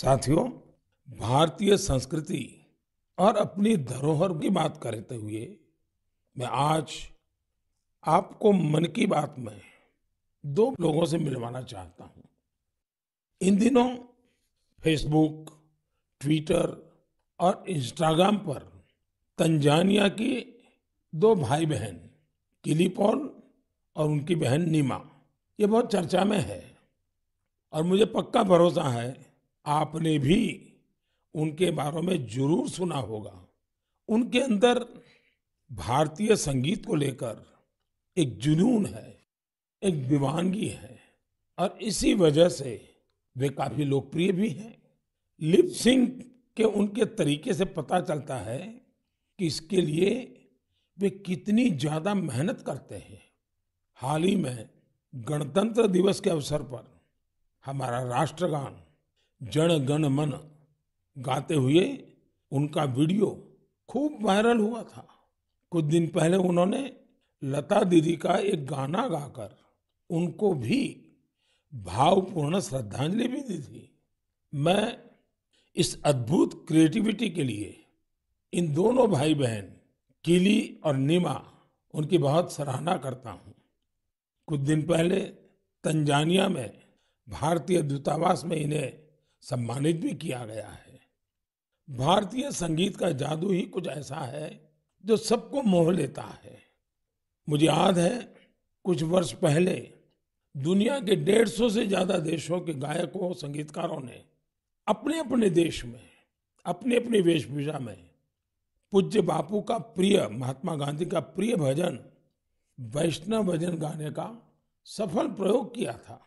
साथियों भारतीय संस्कृति और अपनी धरोहर की बात करते हुए मैं आज आपको मन की बात में दो लोगों से मिलवाना चाहता हूं इन दिनों फेसबुक ट्विटर और इंस्टाग्राम पर तंजानिया की दो भाई बहन किली पॉल और उनकी बहन नीमा ये बहुत चर्चा में है और मुझे पक्का भरोसा है आपने भी उनके बारे में जरूर सुना होगा उनके अंदर भारतीय संगीत को लेकर एक जुनून है एक दीवानगी है और इसी वजह से वे काफी लोकप्रिय भी हैं लिप सिंह के उनके तरीके से पता चलता है कि इसके लिए वे कितनी ज्यादा मेहनत करते हैं हाल ही में गणतंत्र दिवस के अवसर पर हमारा राष्ट्रगान जन गण मन गाते हुए उनका वीडियो खूब वायरल हुआ था कुछ दिन पहले उन्होंने लता दीदी का एक गाना गाकर उनको भी भावपूर्ण श्रद्धांजलि भी दी थी मैं इस अद्भुत क्रिएटिविटी के लिए इन दोनों भाई बहन किली और नीमा उनकी बहुत सराहना करता हूँ कुछ दिन पहले तंजानिया में भारतीय दूतावास में इन्हें सम्मानित भी किया गया है भारतीय संगीत का जादू ही कुछ ऐसा है जो सबको मोह लेता है मुझे याद है कुछ वर्ष पहले दुनिया के डेढ़ सौ से ज्यादा देशों के गायकों संगीतकारों ने अपने अपने देश में अपने अपने वेशभूषा में पूज्य बापू का प्रिय महात्मा गांधी का प्रिय भजन वैष्णव भजन गाने का सफल प्रयोग किया था